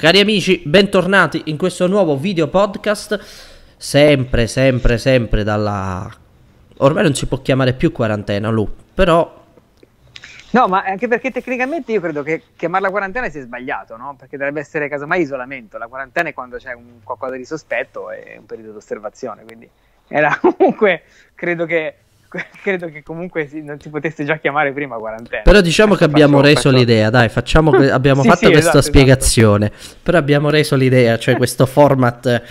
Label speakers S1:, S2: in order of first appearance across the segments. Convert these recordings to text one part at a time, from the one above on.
S1: Cari amici, bentornati in questo nuovo video podcast, sempre, sempre, sempre dalla... Ormai non si può chiamare più quarantena, Lu, però...
S2: No, ma anche perché tecnicamente io credo che chiamarla quarantena sia sbagliato, no? Perché dovrebbe essere casomai isolamento. La quarantena è quando c'è un, qualcosa di sospetto e un periodo di osservazione, quindi era comunque, credo che credo che comunque non si potesse già
S1: chiamare prima quarantena. Però diciamo che abbiamo faccio, reso faccio... l'idea, dai, facciamo abbiamo sì, fatto sì, questa esatto, esatto. spiegazione, esatto. però abbiamo reso l'idea, cioè questo format eh,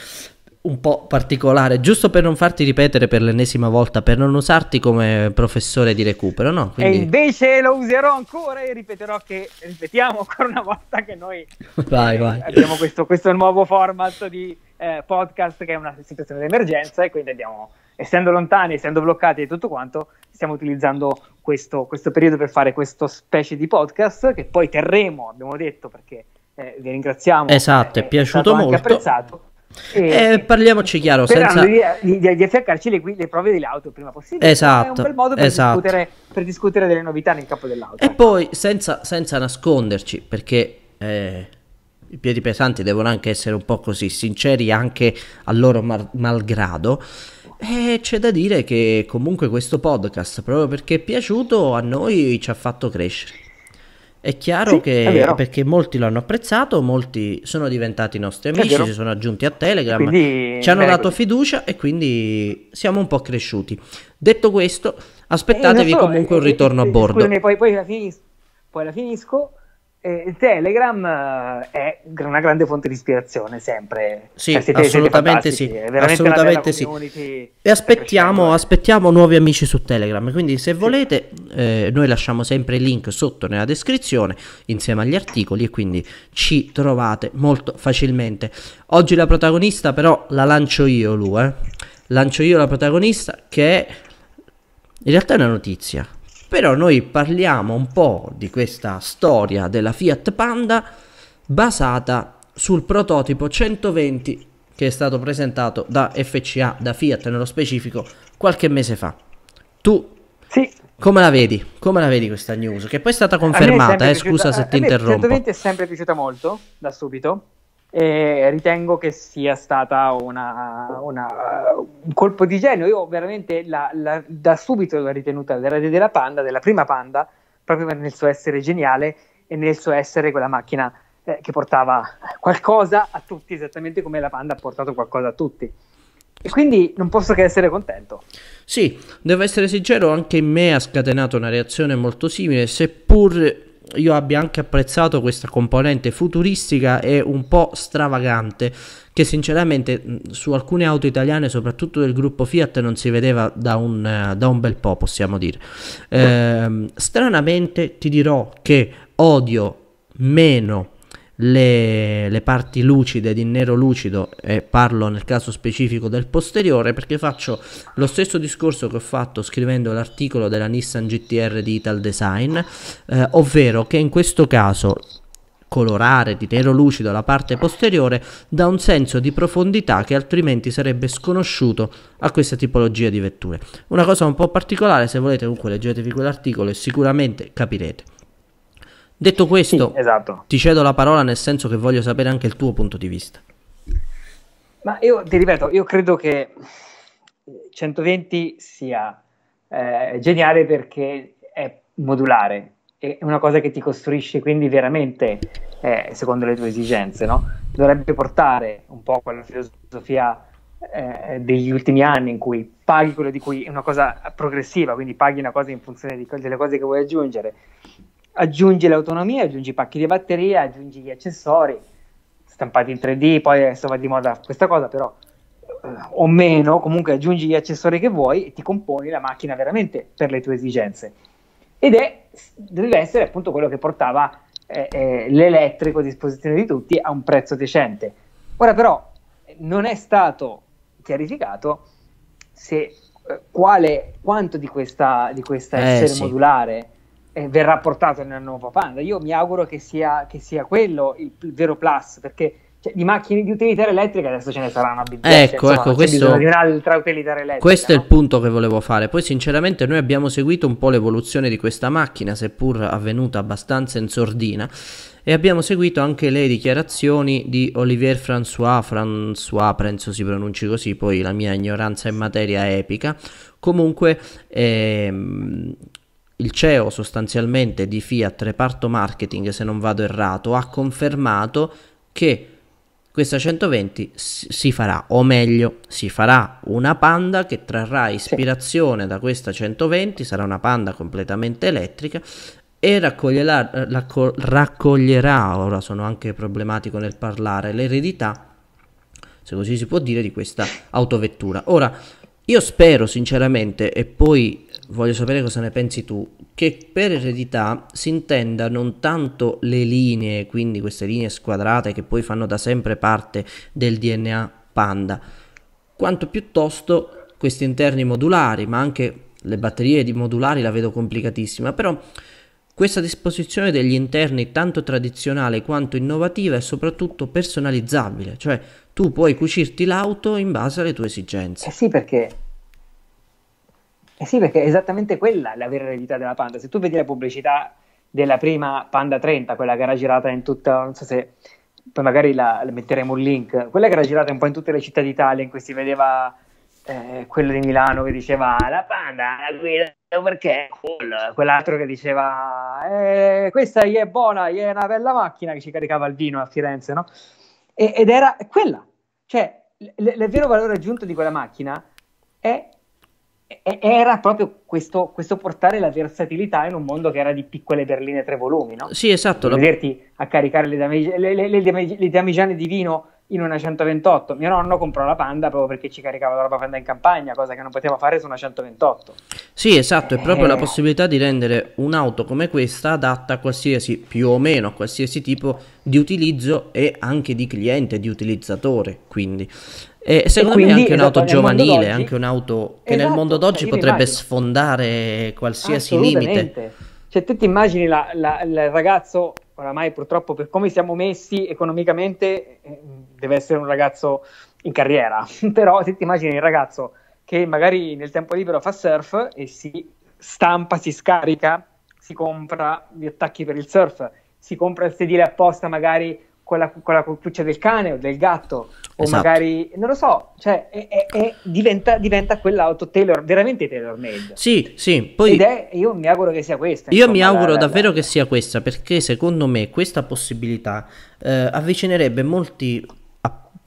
S1: un po' particolare, giusto per non farti ripetere per l'ennesima volta, per non usarti come professore di recupero, no? Quindi... E
S2: invece lo userò ancora e ripeterò che, ripetiamo ancora una volta che noi
S1: vai, eh, vai.
S2: abbiamo questo, questo, nuovo format di eh, podcast che è una situazione d'emergenza e quindi abbiamo essendo lontani, essendo bloccati e tutto quanto, stiamo utilizzando questo, questo periodo per fare questo specie di podcast che poi terremo, abbiamo detto, perché eh, vi ringraziamo.
S1: Esatto, è, eh, è piaciuto molto.
S2: apprezzato.
S1: E, eh, parliamoci chiaro, senza... di,
S2: di, di affiancarci le, le, prove dell'auto il prima possibile. Esatto. È un esatto, bel modo per, esatto. discutere, per, discutere, delle novità nel campo dell'auto.
S1: E ecco. poi senza, senza nasconderci, perché eh, i piedi pesanti devono anche essere un po' così sinceri anche al loro mal- malgrado. E eh, c'è da dire che comunque questo podcast, proprio perché è piaciuto, a noi ci ha fatto crescere. È chiaro sì, che è perché molti l'hanno apprezzato, molti sono diventati nostri amici, si sono aggiunti a Telegram, quindi, ci hanno eh, dato fiducia e quindi siamo un po' cresciuti. Detto questo, aspettatevi eh, so, comunque eh, un ritorno eh, a eh, bordo. Scusami, poi,
S2: poi, la finis- poi, la finisco, eh, Telegram eh, è una grande fonte di ispirazione, sempre. Sì, cioè, siete, assolutamente siete sì. Assolutamente sì.
S1: E aspettiamo, eh. aspettiamo, nuovi amici su Telegram. Quindi, se volete, eh, noi lasciamo sempre il link sotto nella descrizione insieme agli articoli. E quindi ci trovate molto facilmente. Oggi la protagonista, però, la lancio io, lui. Eh. Lancio io la protagonista che è. In realtà è una notizia però noi parliamo un po' di questa storia della Fiat Panda basata sul prototipo 120 che è stato presentato da FCA, da Fiat nello specifico, qualche mese fa. Tu sì. come la vedi? Come la vedi questa news? Che poi è stata confermata, è eh, piaciuta, scusa se ti interrompo. 120
S2: è sempre piaciuta molto, da subito e ritengo che sia stata una, una, un colpo di genio. Io veramente la, la, da subito l'ho ritenuta l'erede della Panda, della prima Panda, proprio nel suo essere geniale e nel suo essere quella macchina eh, che portava qualcosa a tutti, esattamente come la Panda ha portato qualcosa a tutti. E quindi non posso che essere contento.
S1: Sì, devo essere sincero, anche in me ha scatenato una reazione molto simile, seppur io abbia anche apprezzato questa componente futuristica e un po' stravagante che sinceramente su alcune auto italiane, soprattutto del gruppo Fiat, non si vedeva da un, eh, da un bel po', possiamo dire. Eh, stranamente ti dirò che odio meno le, le, parti lucide di nero lucido e parlo nel caso specifico del posteriore perché faccio lo stesso discorso che ho fatto scrivendo l'articolo della Nissan GTR di Ital Design eh, ovvero che in questo caso colorare di nero lucido la parte posteriore dà un senso di profondità che altrimenti sarebbe sconosciuto a questa tipologia di vetture una cosa un po' particolare se volete comunque leggetevi quell'articolo e sicuramente capirete Detto questo, sì, esatto. ti cedo la parola nel senso che voglio sapere anche il tuo punto di vista.
S2: Ma io ti ripeto, io credo che 120 sia eh, geniale perché è modulare, è una cosa che ti costruisce quindi veramente eh, secondo le tue esigenze, no? Dovrebbe portare un po' quella filosofia eh, degli ultimi anni in cui paghi quello di cui è una cosa progressiva, quindi paghi una cosa in funzione di, delle cose che vuoi aggiungere aggiungi l'autonomia, aggiungi i pacchi di batteria, aggiungi gli accessori stampati in 3D, poi adesso va di moda questa cosa, però eh, o meno, comunque aggiungi gli accessori che vuoi e ti componi la macchina veramente per le tue esigenze. Ed è, deve essere appunto quello che portava eh, eh, l'elettrico a disposizione di tutti a un prezzo decente. Ora però non è stato chiarificato se eh, quale, quanto di questa, di questa eh, essere sì. modulare eh, verrà portato nella nuova Panda. Io mi auguro che sia, che sia quello il, il, vero plus, perché cioè, di macchine di utilitaria elettrica adesso ce ne saranno a biblioteca. Ecco, Insomma, ecco, questo, elettrica, questo no?
S1: è il punto che volevo fare. Poi sinceramente noi abbiamo seguito un po' l'evoluzione di questa macchina, seppur avvenuta abbastanza in sordina e abbiamo seguito anche le dichiarazioni di Olivier François, François penso si pronunci così, poi la mia ignoranza in materia è epica, comunque ehm, il CEO sostanzialmente di Fiat reparto marketing, se non vado errato, ha confermato che questa 120 si farà, o meglio, si farà una Panda che trarrà ispirazione sì. da questa 120, sarà una Panda completamente elettrica e raccoglierà, racco, raccoglierà ora sono anche problematico nel parlare, l'eredità, se così si può dire, di questa autovettura. Ora, io spero sinceramente, e poi voglio sapere cosa ne pensi tu, che per eredità si intenda non tanto le linee, quindi queste linee squadrate che poi fanno da sempre parte del DNA panda, quanto piuttosto questi interni modulari, ma anche le batterie di modulari la vedo complicatissima, però questa disposizione degli interni tanto tradizionale quanto innovativa è soprattutto personalizzabile, cioè tu puoi cucirti l'auto in base alle tue esigenze. Eh sì, perché
S2: eh sì, perché è esattamente quella la vera eredità della Panda. Se tu vedi la pubblicità della prima Panda 30, quella che era girata in tutta, non so se poi magari la, la metteremo un link, quella che era girata un po' in tutte le città d'Italia in cui si vedeva eh, quello di Milano che diceva la Panda la guida perché è cool, quell'altro che diceva eh, questa è buona, è una bella macchina che ci caricava il vino a Firenze, no? E, ed era quella, cioè il vero valore aggiunto di quella macchina è era proprio questo, questo, portare la versatilità in un mondo che era di piccole berline tre volumi, no? Sì,
S1: esatto. Vederti
S2: la... a caricare le, damig- le, le, le, damigiane di vino in una 128. Mio nonno comprò la Panda proprio perché ci caricava la roba Panda in campagna, cosa che non poteva fare su una 128.
S1: Sì, esatto, è proprio eh... la possibilità di rendere un'auto come questa adatta a qualsiasi, più o meno, a qualsiasi tipo di utilizzo e anche di cliente, di utilizzatore, quindi... E secondo e quindi, me è anche un'auto giovanile, anche un'auto che esatto, nel mondo cioè, d'oggi potrebbe immagino. sfondare qualsiasi limite.
S2: Cioè, te ti immagini la, la, la, il ragazzo, oramai purtroppo per come siamo messi economicamente, eh, deve essere un ragazzo in carriera, però se ti immagini il ragazzo che magari nel tempo libero fa surf e si stampa, si scarica, si compra gli attacchi per il surf, si compra il sedile apposta magari con la, con la pulce del cane o del gatto o esatto. magari non lo so cioè è, è, è, diventa, diventa, quell'auto tailor, veramente tailor made
S1: sì sì poi Ed è,
S2: io mi auguro che sia questa io insomma, mi auguro la, davvero
S1: la, che sia questa perché secondo me questa possibilità eh, avvicinerebbe molti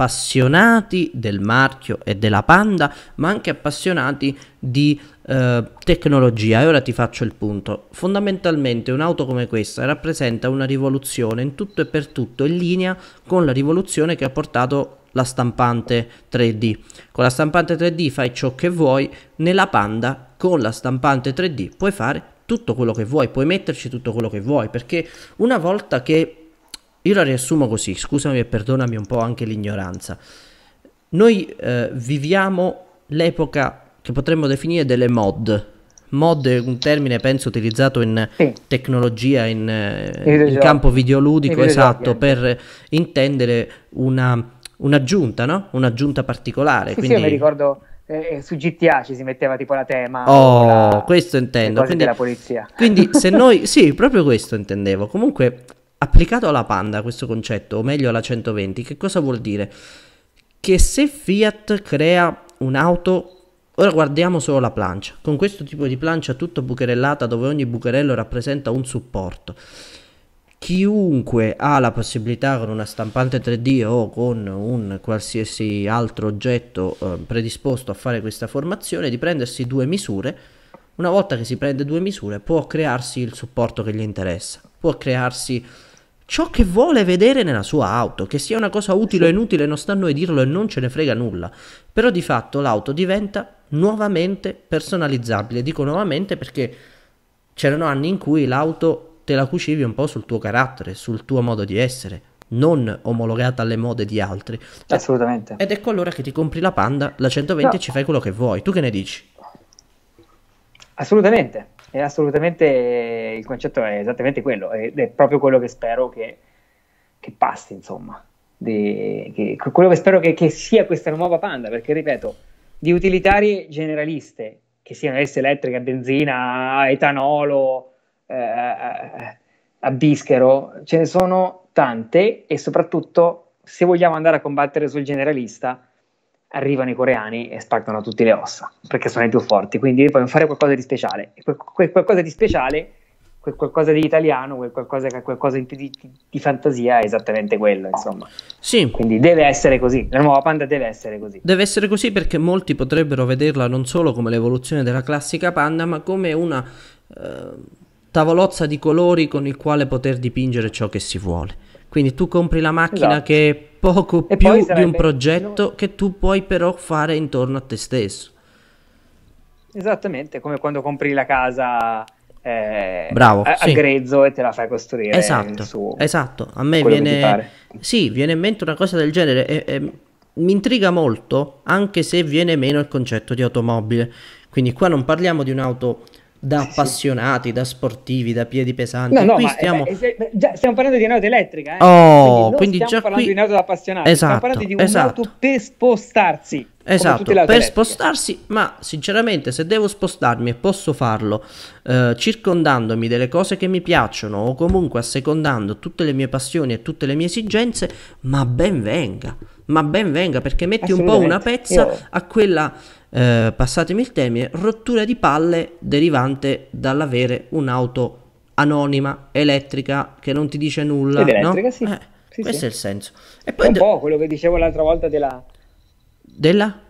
S1: appassionati del marchio e della Panda, ma anche appassionati di eh, tecnologia. E ora ti faccio il punto. Fondamentalmente un'auto come questa rappresenta una rivoluzione in tutto e per tutto, in linea con la rivoluzione che ha portato la stampante 3D. Con la stampante 3D fai ciò che vuoi, nella Panda con la stampante 3D puoi fare tutto quello che vuoi, puoi metterci tutto quello che vuoi, perché una volta che io la riassumo così, scusami e perdonami un po' anche l'ignoranza. Noi eh, viviamo l'epoca che potremmo definire delle mod. Mod è un termine penso utilizzato in sì. tecnologia, in, eh, in campo videoludico, esatto, per intendere una, un'aggiunta, no? Un'aggiunta particolare. Sì, quindi... sì, io mi
S2: ricordo eh, eh, su GTA ci si metteva tipo la tema. Oh, la...
S1: questo intendo. Quindi, della
S2: polizia. Quindi se noi...
S1: sì, proprio questo intendevo. Comunque Applicato alla Panda questo concetto, o meglio alla 120, che cosa vuol dire? Che se Fiat crea un'auto Ora guardiamo solo la plancia. Con questo tipo di plancia tutto bucherellata dove ogni bucherello rappresenta un supporto. Chiunque ha la possibilità con una stampante 3D o con un qualsiasi altro oggetto eh, predisposto a fare questa formazione di prendersi due misure, una volta che si prende due misure può crearsi il supporto che gli interessa, può crearsi ciò che vuole vedere nella sua auto, che sia una cosa utile o inutile, non sta a noi dirlo e non ce ne frega nulla. Però di fatto l'auto diventa nuovamente personalizzabile. Dico nuovamente perché c'erano anni in cui l'auto te la cucivi un po' sul tuo carattere, sul tuo modo di essere, non omologata alle mode di altri. Assolutamente. Ed ecco allora che ti compri la Panda, la 120 no. e ci fai quello che vuoi. Tu che ne dici? Assolutamente
S2: è assolutamente il concetto è esattamente quello ed è proprio quello che spero che, che passi insomma di, che, quello che spero che, che, sia questa nuova Panda perché ripeto di utilitarie generaliste che siano esse elettriche a benzina a etanolo eh, a eh, eh, bischero ce ne sono tante e soprattutto se vogliamo andare a combattere sul generalista arrivano i coreani e spaccano tutte le ossa perché sono i più forti, quindi vogliono fare qualcosa di speciale e quel, quel qualcosa di speciale, quel qualcosa di italiano, quel qualcosa, qualcosa in di, di, fantasia è esattamente quello, insomma. Sì. Quindi deve essere così, la nuova panda deve essere così.
S1: Deve essere così perché molti potrebbero vederla non solo come l'evoluzione della classica panda, ma come una eh, tavolozza di colori con il quale poter dipingere ciò che si vuole. Quindi tu compri la macchina esatto. che poco e più sarebbe... di un progetto che tu puoi però fare intorno a te stesso.
S2: Esattamente, come quando compri la casa eh, Bravo, a, sì. a, grezzo e te la fai costruire. Esatto, su
S1: esatto. a me viene... Sì, viene in mente una cosa del genere. E, e, mi intriga molto, anche se viene meno il concetto di automobile. Quindi qua non parliamo di un'auto da eh, appassionati, da sportivi, da piedi pesanti. No, no, qui ma, stiamo... Eh,
S2: se, eh, già, stiamo parlando di un'auto elettrica. Eh? Oh, quindi, quindi stiamo già parlando qui... di un'auto da appassionati, esatto, stiamo parlando di esatto. per spostarsi. Esatto, per elettriche.
S1: spostarsi, ma sinceramente se devo spostarmi e posso farlo eh, circondandomi delle cose che mi piacciono o comunque assecondando tutte le mie passioni e tutte le mie esigenze, ma ben venga, ma ben venga perché metti un po' una pezza Io... a quella eh, passatemi il termine, rottura di palle derivante dall'avere un'auto anonima, elettrica, che non ti dice nulla. Ed elettrica, sì. Eh, sì questo sì. è il senso.
S2: E poi è un po' quello che dicevo l'altra volta della...
S1: Della?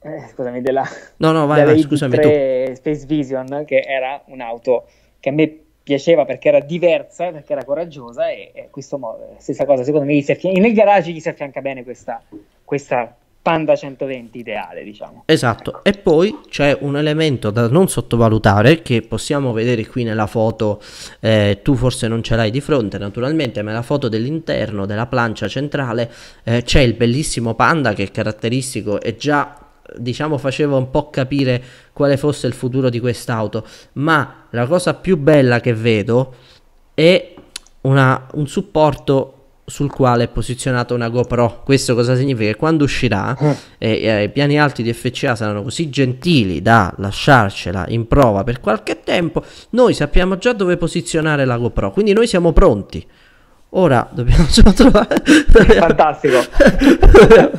S2: Eh, scusami, della...
S1: No, no, vai, della vai scusami. Tu.
S2: Space Vision, che era un'auto che a me piaceva perché era diversa, perché era coraggiosa e, e questo modo, stessa cosa, secondo me gli si affian- nel garage gli si affianca bene questa, questa Panda 120 ideale,
S1: diciamo. Esatto, e poi c'è un elemento da non sottovalutare che possiamo vedere qui nella foto, eh, tu forse non ce l'hai di fronte naturalmente, ma la foto dell'interno della plancia centrale eh, c'è il bellissimo Panda che è caratteristico e già diciamo faceva un po' capire quale fosse il futuro di quest'auto, ma la cosa più bella che vedo è una, un supporto sul quale è posizionata una GoPro. Questo cosa significa? Che quando uscirà, eh, eh, eh i piani alti di FCA saranno così gentili da lasciarcela in prova per qualche tempo. Noi sappiamo già dove posizionare la GoPro, quindi noi siamo pronti. Ora dobbiamo solo trovare. Dobbiamo, Fantastico!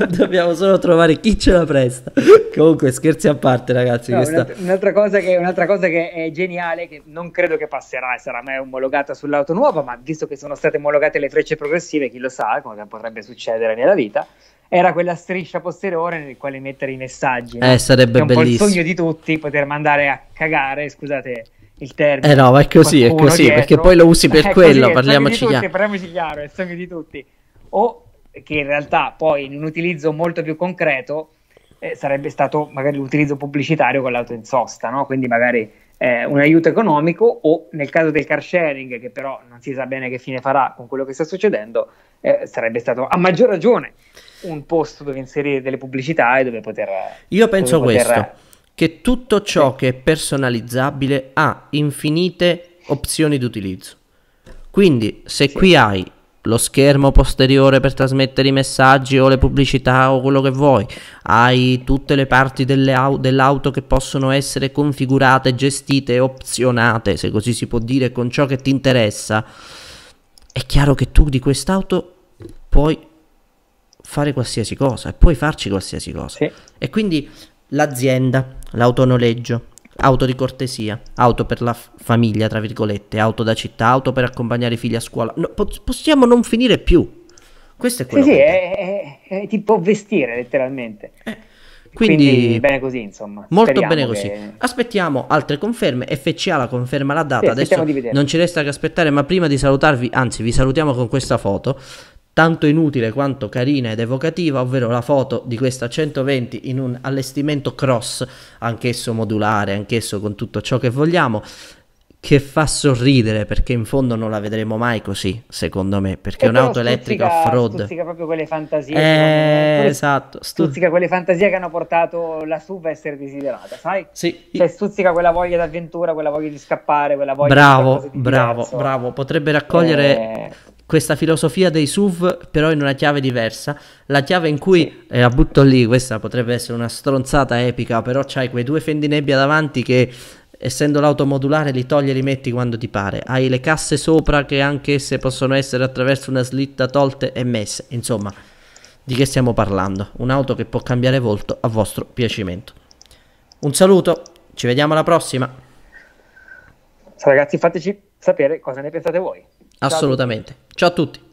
S1: dobbiamo solo trovare chi ce la presta. Comunque, scherzi a parte, ragazzi. No, questa...
S2: un'altra, cosa che, un'altra, cosa che, è geniale, che non credo che passerà e sarà mai omologata sull'auto nuova, ma visto che sono state omologate le frecce progressive, chi lo sa come potrebbe succedere nella vita, era quella striscia posteriore nel quale mettere i messaggi. Eh, no? sarebbe bellissimo. È un bellissimo. po' il sogno di tutti poter mandare a cagare, scusate il termine. Eh no, ma è così, è così, dietro. perché poi lo usi per quello, così, parliamoci chiaro. Parliamoci chiaro, è sogno di tutti. O che in realtà poi in un utilizzo molto più concreto eh, sarebbe stato magari l'utilizzo pubblicitario con l'auto in sosta, no? quindi magari eh, un aiuto economico o nel caso del car sharing, che però non si sa bene che fine farà con quello che sta succedendo, eh, sarebbe stato a maggior ragione un posto dove inserire delle pubblicità e dove poter...
S1: Io penso dove questo che tutto ciò che è personalizzabile ha infinite opzioni di utilizzo. Quindi se qui hai lo schermo posteriore per trasmettere i messaggi o le pubblicità o quello che vuoi, hai tutte le parti au- dell'auto che possono essere configurate, gestite, opzionate, se così si può dire, con ciò che ti interessa, è chiaro che tu di quest'auto puoi fare qualsiasi cosa e puoi farci qualsiasi cosa. Sì. E quindi l'azienda, l'autonoleggio, auto di cortesia, auto per la f- famiglia, tra virgolette, auto da città, auto per accompagnare i figli a scuola. No, po- possiamo non finire più. Questo è quello. Sì, sì è,
S2: è, è, ti vestire letteralmente. Eh, quindi, quindi, bene
S1: così, insomma. Molto bene così. Che... Aspettiamo altre conferme. FCA la conferma la data. Sì, Adesso non ci resta che aspettare, ma prima di salutarvi, anzi, vi salutiamo con questa foto tanto inutile quanto carina ed evocativa, ovvero la foto di questa 120 in un allestimento cross, anch'esso modulare, anch'esso con tutto ciò che vogliamo, che fa sorridere perché in fondo non la vedremo mai così, secondo me, perché e eh, un'auto elettrica off-road stuzzica
S2: proprio quelle fantasie, eh, quelle, esatto, stuzzica quelle fantasie che hanno portato la SUV a essere desiderata, sai? Sì. Cioè stuzzica quella voglia d'avventura, quella voglia di scappare,
S1: quella voglia Bravo, di bravo, diverso. bravo, potrebbe raccogliere eh... questa filosofia dei SUV però in una chiave diversa, la chiave in cui sì. eh, la butto lì, questa potrebbe essere una stronzata epica, però c'hai quei due fendinebbia davanti che essendo l'auto modulare li togli e li metti quando ti pare. Hai le casse sopra che anche esse possono essere attraverso una slitta tolte e messe. Insomma, di che stiamo parlando? Un'auto che può cambiare volto a vostro piacimento. Un saluto, ci vediamo alla prossima.
S2: Ragazzi, fateci sapere cosa ne pensate voi.
S1: Assolutamente. Ciao a tutti.